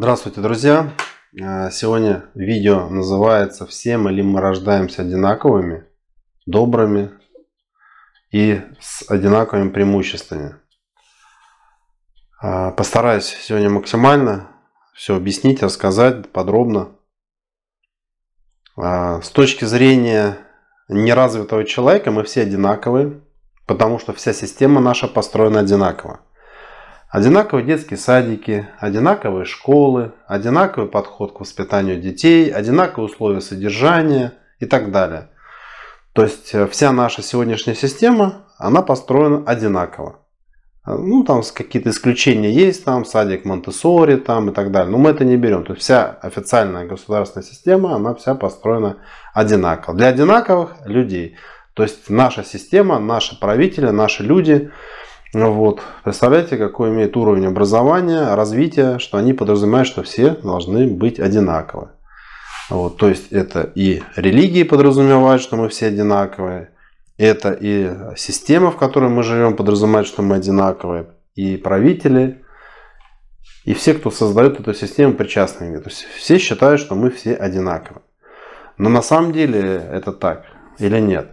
Здравствуйте, друзья! Э, сегодня видео называется «Все мы ли мы рождаемся одинаковыми, добрыми и с одинаковыми преимуществами?» э, Постараюсь сегодня максимально все объяснить, рассказать подробно. Э, с точки зрения неразвитого человека мы все одинаковые, потому что вся система наша построена одинаково. Одинаковые детские садики, одинаковые школы, одинаковый подход к воспитанию детей, одинаковые условия содержания и так далее. То есть э, вся наша сегодняшняя система, она построена одинаково. Э, ну, там какие-то исключения есть, там садик Монтессори там и так далее. Но мы это не берем. То есть вся официальная государственная система, она вся построена одинаково. Для одинаковых людей. То есть наша система, наши правители, наши люди, ну вот. Представляете, какой имеет уровень образования, развития, что они подразумевают, что все должны быть одинаковы. Вот. То есть это и религии подразумевают, что мы все одинаковые, это и система, в которой мы живем, подразумевает, что мы одинаковые, и правители, и все, кто создает эту систему, причастны. То есть все считают, что мы все одинаковы. Но на самом деле это так или нет?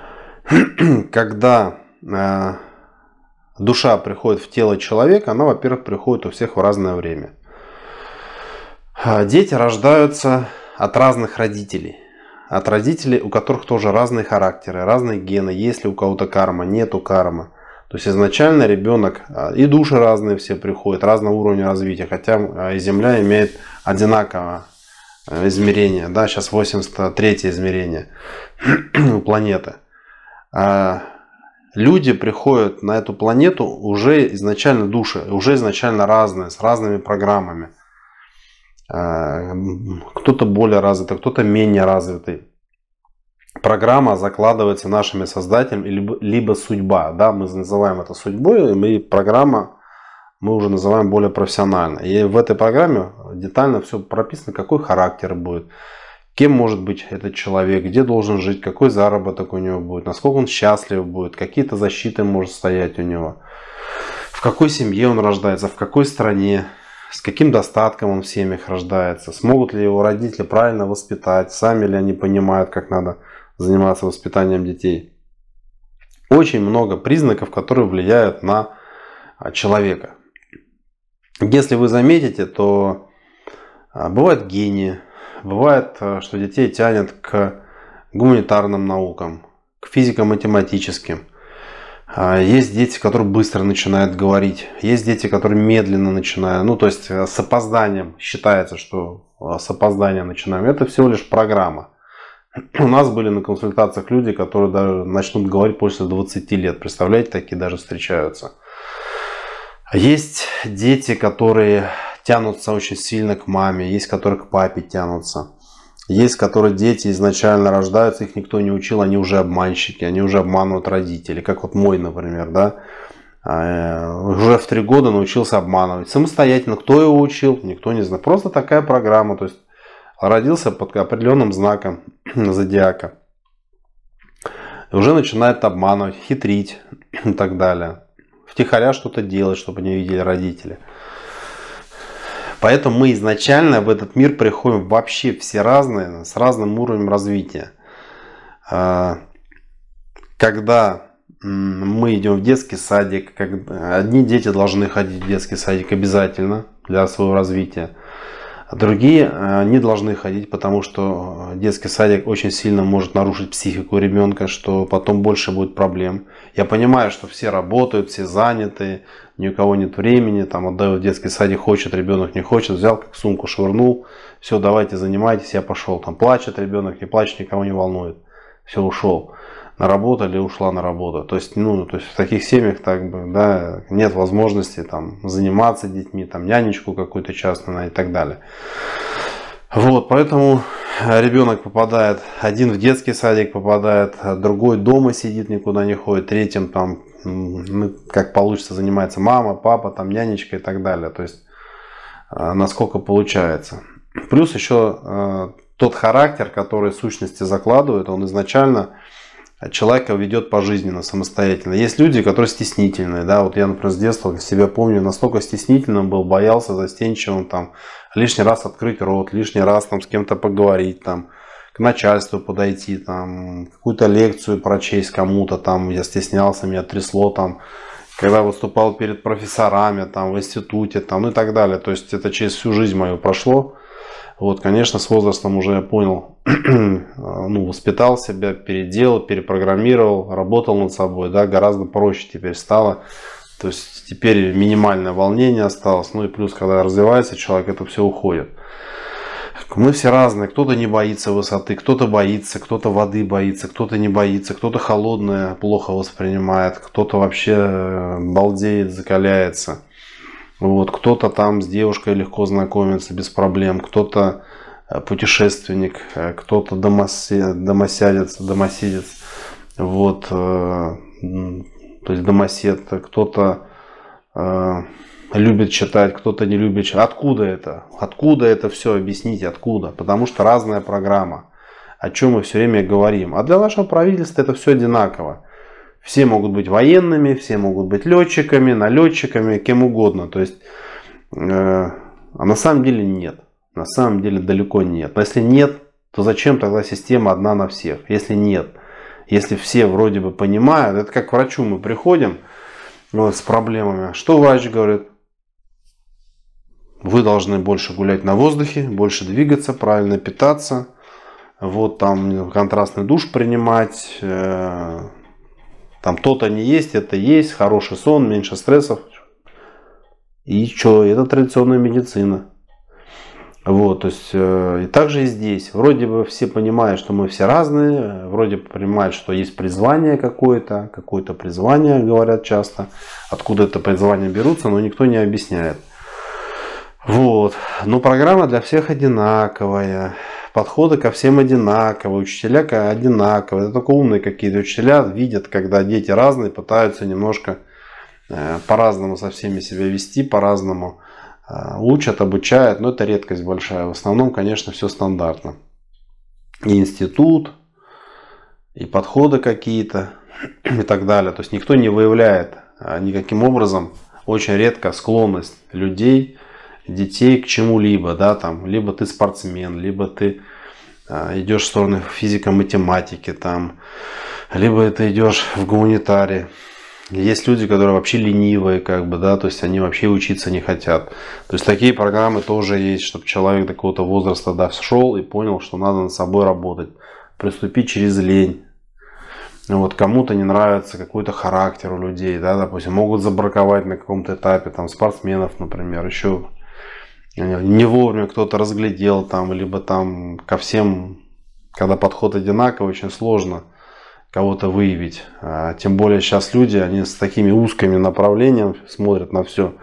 Когда Э, душа приходит в тело человека, она, во-первых, приходит у всех в разное время. А дети рождаются от разных родителей. От родителей, у которых тоже разные характеры, разные гены. Есть ли у кого-то карма, нету кармы. То есть изначально ребенок э, и души разные все приходят, разного уровня развития. Хотя э, и Земля имеет одинаковое измерение. Да, сейчас 83 измерение у планеты. А люди приходят на эту планету уже изначально души, уже изначально разные, с разными программами. Э, кто-то более развитый, кто-то менее развитый. Программа закладывается нашими создателями, либо, либо судьба. Да, мы называем это судьбой, и мы, программа мы уже называем более профессионально. И в этой программе детально все прописано, какой характер будет, кем может быть этот человек, где должен жить, какой заработок у него будет, насколько он счастлив будет, какие-то защиты может стоять у него, в какой семье он рождается, в какой стране, с каким достатком он в семьях рождается, смогут ли его родители правильно воспитать, сами ли они понимают, как надо заниматься воспитанием детей. Очень много признаков, которые влияют на а, человека. Если вы заметите, то а, бывают гении, Бывает, э, что детей тянет к гуманитарным наукам, к физико-математическим. А, есть дети, которые быстро начинают говорить, есть дети, которые медленно начинают, ну то есть э, с опозданием, считается, что э, с опозданием начинаем. Это всего лишь программа. У нас были на консультациях люди, которые даже начнут говорить после 20 лет. Представляете, такие даже встречаются. Есть дети, которые тянутся очень сильно к маме, есть, которые к папе тянутся. Есть, которые дети изначально рождаются, их никто не учил, они уже обманщики, они уже обманывают родителей. Как вот мой, например, да, а, э, уже в три года научился обманывать. Самостоятельно, кто его учил, никто не знает. Просто такая программа, то есть родился под определенным знаком зодиака. И уже начинает обманывать, хитрить и так далее. Втихаря что-то делать, чтобы не видели родители. Поэтому мы изначально в этот мир приходим вообще все разные, с разным уровнем развития. А, когда мы идем в детский садик, одни дети должны ходить в детский садик обязательно для своего развития. Другие э, не должны ходить, потому что э, детский садик очень сильно может нарушить психику ребенка, что потом больше будет проблем. Я понимаю, что все работают, все заняты, ни у кого нет времени, там отдают в детский садик, хочет ребенок, не хочет, взял как сумку, швырнул, все, давайте занимайтесь, я пошел. Там плачет ребенок, не плачет, никого не волнует все, ушел. на работу или ушла на работу. То есть, ну, то есть в таких семьях так бы, да, нет возможности там заниматься детьми, там нянечку какую-то частную и так далее. Вот, поэтому э, ребенок попадает, один в детский садик попадает, другой дома сидит, никуда не ходит, третьим там, ну, как получится, занимается мама, папа, там нянечка и так далее. То есть, э, насколько получается. Плюс еще э, тот характер, который сущности закладывают, он изначально человека ведет пожизненно, самостоятельно. Есть люди, которые стеснительные, да, вот я, например, с детства себя помню, настолько стеснительным был, боялся застенчивым, там, лишний раз открыть рот, лишний раз там с кем-то поговорить, там, к начальству подойти, там, какую-то лекцию прочесть кому-то, там, я стеснялся, меня трясло, там, когда выступал перед профессорами, там, в институте, там, ну и так далее. То есть это через всю жизнь мою прошло. Вот, конечно, с возрастом уже я понял, а, ну, воспитал себя, переделал, перепрограммировал, работал над собой, да, гораздо проще теперь стало. То есть теперь минимальное волнение осталось, ну и плюс, когда развивается человек, это все уходит. Мы все разные, кто-то не боится высоты, кто-то боится, кто-то воды боится, кто-то не боится, кто-то холодное плохо воспринимает, кто-то вообще э, балдеет, закаляется. Вот, кто-то там с девушкой легко знакомится без проблем, кто-то э, путешественник, э, кто-то домосядец, домосидец, вот, э, то есть домосед, кто-то любит читать, кто-то не любит читать. Откуда это? Откуда это все? Объясните, откуда? Потому что разная программа, о чем мы все время говорим. А для нашего правительства это все одинаково. Все могут быть военными, все могут быть летчиками, налетчиками, кем угодно. То есть, э, а на самом деле нет. На самом деле далеко нет. Но если нет, то зачем тогда система одна на всех? Если нет, если все вроде бы понимают, это как к врачу мы приходим вот, ну, с проблемами. А что врач говорит? Вы должны больше гулять на воздухе, больше двигаться, правильно питаться, вот там контрастный душ принимать, э, там то-то не есть, это есть, хороший сон, меньше стрессов. И что, это традиционная медицина. Вот, то есть, э, и также и здесь. Вроде бы все понимают, что мы все разные, вроде бы понимают, что есть призвание какое-то, какое-то призвание, говорят часто, откуда это призвание берутся, но никто не объясняет. Вот. Но программа для всех одинаковая. Подходы ко всем одинаковые, учителя одинаковые. Это только умные какие-то учителя видят, когда дети разные, пытаются немножко э, по-разному со всеми себя вести, по-разному э, учат, обучают, но это редкость большая. В основном, конечно, все стандартно. И институт, и подходы какие-то, и так далее. То есть никто не выявляет э, никаким образом очень редко склонность людей детей к чему-либо, да, там, либо ты спортсмен, либо ты э, идешь в сторону физико-математики, там, либо ты идешь в гуманитарии. Есть люди, которые вообще ленивые, как бы, да, то есть они вообще учиться не хотят. То есть такие программы тоже есть, чтобы человек до какого-то возраста дошел и понял, что надо над собой работать, приступить через лень. Вот кому-то не нравится какой-то характер у людей, да, допустим, могут забраковать на каком-то этапе, там, спортсменов, например, еще Э, не вовремя кто-то разглядел там, либо там ко всем, когда подход одинаковый, очень сложно кого-то выявить. А, тем более сейчас люди, они с такими узкими направлениями смотрят на все.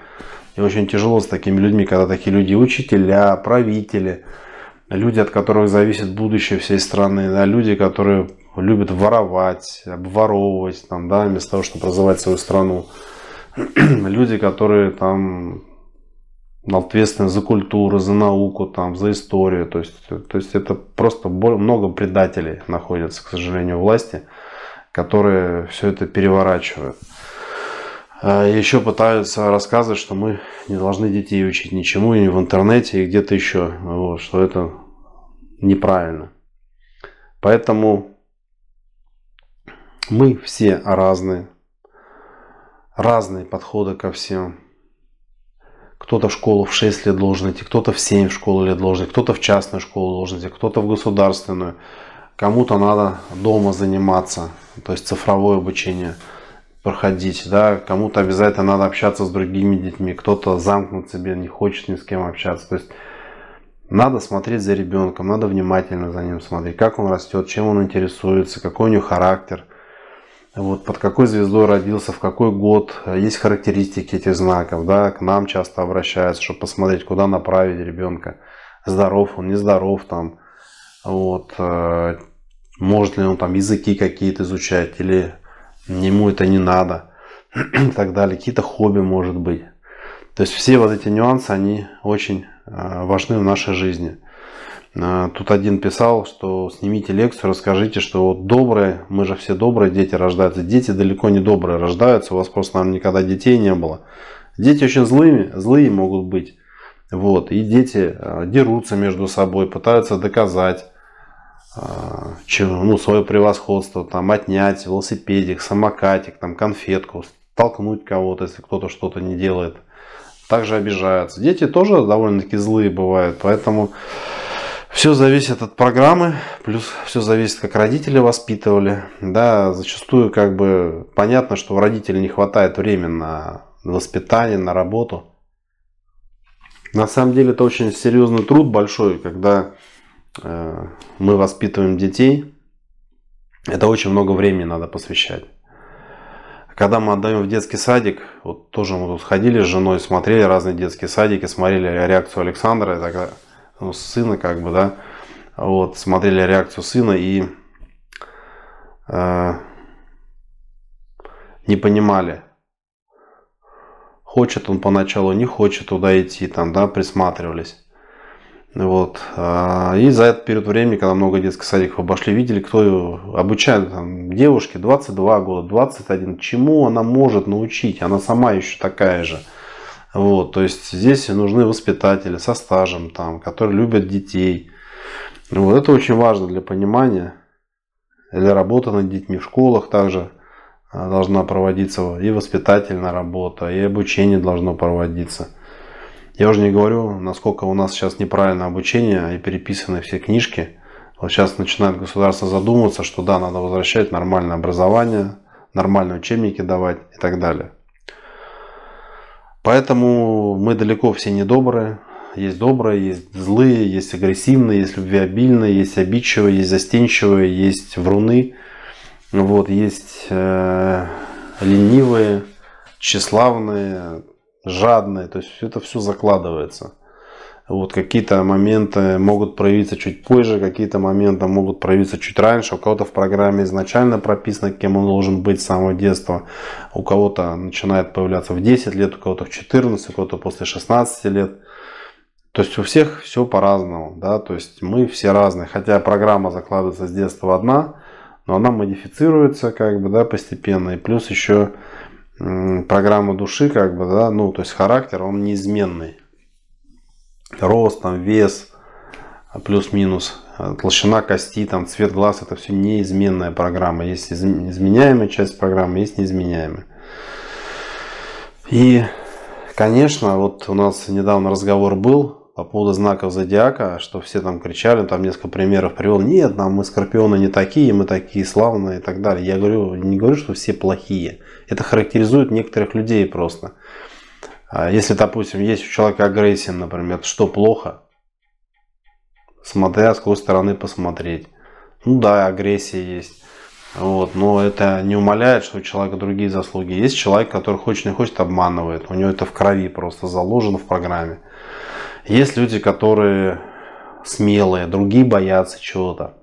И очень тяжело с такими людьми, когда такие люди учителя, правители, люди, от которых зависит будущее всей страны, да, люди, которые любят воровать, обворовывать, там, да, вместо того, чтобы развивать свою страну. люди, которые там ответственны за культуру, за науку, там, за историю. То есть, э, то есть это просто много предателей находятся, к сожалению, власти, которые все это переворачивают. А еще пытаются рассказывать, что мы не должны детей учить ничему и в интернете, и где-то еще, вот, что это неправильно. Поэтому мы все разные, разные подходы ко всем кто-то в школу в 6 лет должен идти, кто-то в 7 в школу лет должен идти, кто-то в частную школу должен идти, кто-то в государственную. Кому-то надо дома заниматься, то есть цифровое обучение проходить, да, кому-то обязательно надо общаться с другими детьми, кто-то замкнут себе, не хочет ни с кем общаться. То есть надо смотреть за ребенком, надо внимательно за ним смотреть, как он растет, чем он интересуется, какой у него характер – вот под какой звездой родился, в какой год, есть характеристики этих знаков, да, к нам часто обращаются, чтобы посмотреть, куда направить ребенка, здоров он, нездоров там, вот, э, может ли он там языки какие-то изучать или ему это не надо и так далее, какие-то хобби может быть. То есть все вот эти нюансы, они очень э, важны в нашей жизни. А, тут один писал, что снимите лекцию, расскажите, что вот добрые, мы же все добрые, дети рождаются. Дети далеко не добрые рождаются, у вас просто, наверное, никогда детей не было. Дети очень злыми, злые могут быть. Вот, и дети а, дерутся между собой, пытаются доказать а, ну, свое превосходство, там, отнять велосипедик, самокатик, там, конфетку, толкнуть кого-то, если кто-то что-то не делает. Также обижаются. Дети тоже довольно-таки злые бывают, поэтому все зависит от программы, плюс все зависит, как родители воспитывали. Да, зачастую как бы понятно, что у родителей не хватает времени на воспитание, на работу. На самом деле это очень серьезный труд большой, когда э, мы воспитываем детей. Это очень много времени надо посвящать. Когда мы отдаем в детский садик, вот тоже мы тут ходили с женой, смотрели разные детские садики, смотрели реакцию Александра и так далее ну, сына, как бы, да, вот, смотрели реакцию сына и э, не понимали, хочет он поначалу, не хочет туда идти, там, да, присматривались. Вот. Э, и за этот период времени, когда много детских садиков обошли, видели, кто обучает там, девушке 22 года, 21, чему она может научить, она сама еще такая же. Вот, то есть здесь нужны воспитатели со стажем, там, которые любят детей. Вот это очень важно для понимания. Или работа над детьми в школах также э, должна проводиться, и воспитательная работа, и обучение должно проводиться. Я уже не говорю, насколько у нас сейчас неправильное обучение и переписаны все книжки. Вот сейчас начинает государство задумываться, что да, надо возвращать нормальное образование, нормальные учебники давать и так далее. Поэтому мы далеко все не добрые. Есть добрые, есть злые, есть агрессивные, есть любвеобильные, есть обидчивые, есть застенчивые, есть вруны. Вот, есть э, ленивые, тщеславные, жадные. То есть это все закладывается. Вот какие-то моменты могут проявиться чуть позже, какие-то моменты могут проявиться чуть раньше. У кого-то в программе изначально прописано, кем он должен быть с самого детства. У кого-то начинает появляться в 10 лет, у кого-то в 14, у кого-то после 16 лет. То есть у всех все по-разному, да, то есть мы все разные, хотя программа закладывается с детства одна, но она модифицируется как бы, да, постепенно, и плюс еще программа души, как бы, да, ну, то есть характер, он неизменный рост, там, вес, плюс-минус, э, толщина кости, там, цвет глаз, это все неизменная программа. Есть изменяемая часть программы, есть неизменяемая. И, конечно, вот у нас недавно разговор был по поводу знаков зодиака, что все там кричали, там несколько примеров привел, нет, нам мы скорпионы не такие, мы такие славные и так далее. Я говорю, не говорю, что все плохие. Это характеризует некоторых людей просто. А если, допустим, есть у человека агрессия, например, что плохо? Смотря с какой стороны посмотреть. Ну да, агрессия есть. Вот, но это не умаляет, что у человека другие заслуги. Есть человек, который хочет не хочет, обманывает. У него это в крови просто заложено в программе. Есть люди, которые смелые, другие боятся чего-то.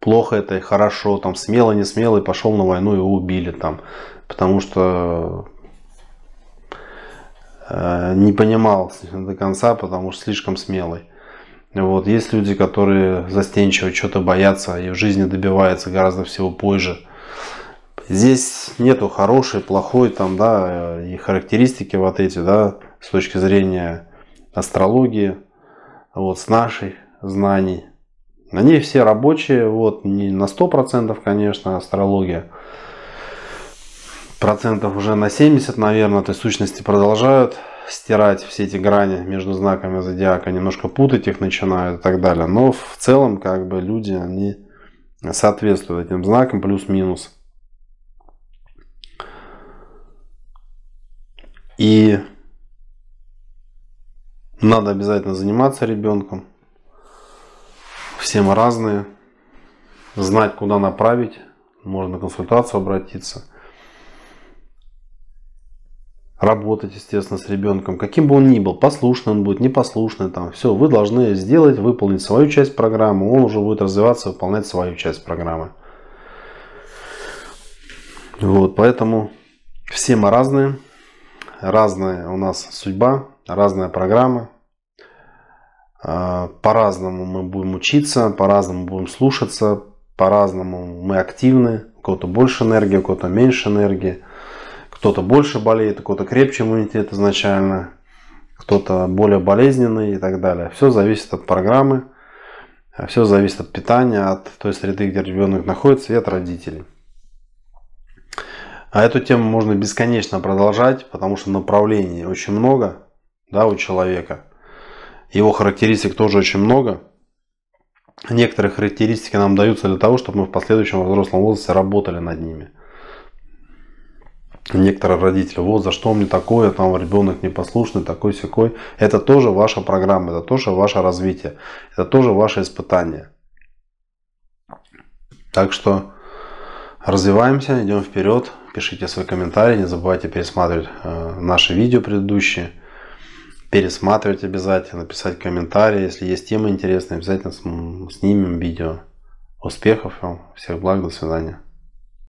Плохо это и хорошо, там смело, не смело, и пошел на войну, его убили там. Потому что Э, не понимал до конца, потому что слишком смелый. Вот. Есть люди, которые застенчиво что-то боятся и в жизни добиваются гораздо всего позже. Здесь нету хорошей, плохой там, да, и характеристики вот эти, да, с точки зрения астрологии, вот, с наших знаний. Они все рабочие, вот, не на 100%, конечно, астрология, процентов уже на 70, наверное, то есть сущности продолжают стирать все эти грани между знаками зодиака, немножко путать их начинают и так далее. Но в целом, как бы, люди, они соответствуют этим знакам, плюс-минус. И надо обязательно заниматься ребенком. Все мы разные. Знать, куда направить. Можно на консультацию обратиться работать, естественно, с ребенком, каким бы он ни был, послушный он будет, непослушный, там, все, вы должны сделать, выполнить свою часть программы, он уже будет развиваться, выполнять свою часть программы. Вот, поэтому все мы разные, разная у нас судьба, разная программа, а, по-разному мы будем учиться, по-разному будем слушаться, по-разному мы активны, у кого-то больше энергии, у кого-то меньше энергии кто-то больше болеет, у кого-то крепче иммунитет изначально, кто-то более болезненный и так далее. Все зависит от программы, все зависит от питания, от той среды, где ребенок находится и от родителей. А эту тему можно бесконечно продолжать, потому что направлений очень много да, у человека. Его характеристик тоже очень много. Некоторые характеристики нам даются для того, чтобы мы в последующем взрослом возрасте работали над ними – некоторые родители, вот за что мне такое, там ребенок непослушный, такой секой. Это тоже ваша программа, это тоже ваше развитие, это тоже ваше испытание. Так что развиваемся, идем вперед, пишите свои комментарии, не забывайте пересматривать э, наши видео предыдущие, пересматривать обязательно, писать комментарии, если есть темы интересные, обязательно снимем видео. Успехов вам, всех благ, до свидания.